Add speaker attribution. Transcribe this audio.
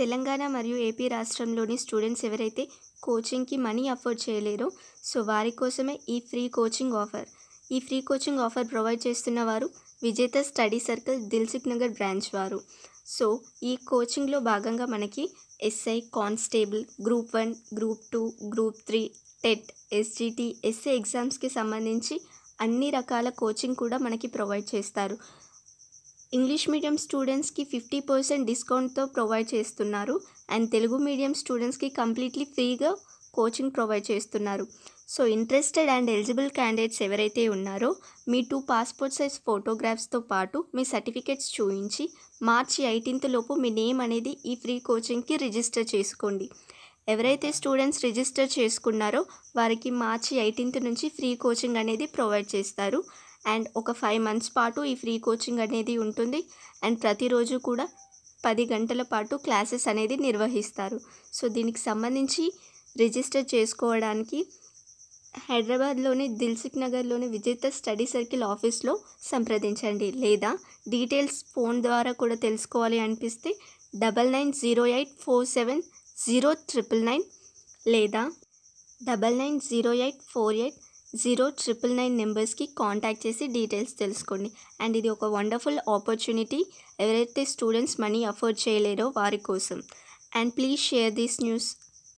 Speaker 1: తెలంగాణ మరియు ఏపీ రాష్ట్రంలోని స్టూడెంట్స్ ఎవరైతే కోచింగ్కి మనీ అఫోర్డ్ చేయలేరో సో వారి కోసమే ఈ ఫ్రీ కోచింగ్ ఆఫర్ ఈ ఫ్రీ కోచింగ్ ఆఫర్ ప్రొవైడ్ చేస్తున్న వారు Vijetha study circle Dilsukhnagar branch వారు సో ఈ కోచింగ్లో భాగంగా మనకి SI constable group one group two group three TET SGT SA ఎగ్జామ్స్కి సంబంధించి అన్ని రకాల కోచింగ్ కూడా మనకి ప్రొవైడ్ చేస్తారు ఇంగ్లీష్ మీడియం స్టూడెంట్స్కి ఫిఫ్టీ పర్సెంట్ డిస్కౌంట్తో ప్రొవైడ్ చేస్తున్నారు అండ్ తెలుగు మీడియం స్టూడెంట్స్కి కంప్లీట్లీ ఫ్రీగా కోచింగ్ ప్రొవైడ్ చేస్తున్నారు so interested and eligible candidates ఎవరైతే ఉన్నారో మీ టూ పాస్పోర్ట్ సైజ్ ఫోటోగ్రాఫ్స్తో పాటు మీ సర్టిఫికేట్స్ చూపించి మార్చి ఎయిటీన్త్ లోపు మీ నేమ్ అనేది ఈ ఫ్రీ కోచింగ్కి రిజిస్టర్ చేసుకోండి ఎవరైతే స్టూడెంట్స్ రిజిస్టర్ చేసుకున్నారో వారికి మార్చి ఎయిటీన్త్ నుంచి ఫ్రీ కోచింగ్ అనేది ప్రొవైడ్ చేస్తారు అండ్ ఒక ఫైవ్ మంత్స్ పాటు ఈ ఫ్రీ కోచింగ్ అనేది ఉంటుంది అండ్ ప్రతిరోజు కూడా పది గంటల పాటు క్లాసెస్ అనేది నిర్వహిస్తారు సో దీనికి సంబంధించి రిజిస్టర్ చేసుకోవడానికి హైదరాబాద్లోని దిల్సుఖ్ నగర్లోని విజేత స్టడీ సర్కిల్ ఆఫీస్లో సంప్రదించండి లేదా డీటెయిల్స్ ఫోన్ ద్వారా కూడా తెలుసుకోవాలి అనిపిస్తే double nine zero eight four seven zero triple nine లేదా double nine zero eight four eight zero triple nine నెంబర్స్కి కాంటాక్ట్ చేసి డీటెయిల్స్ తెలుసుకోండి అండ్ ఇది ఒక వండర్ఫుల్ ఆపర్చునిటీ ఎవరైతే స్టూడెంట్స్ మనీ అఫోర్డ్ చేయలేరో వారి కోసం and please share this news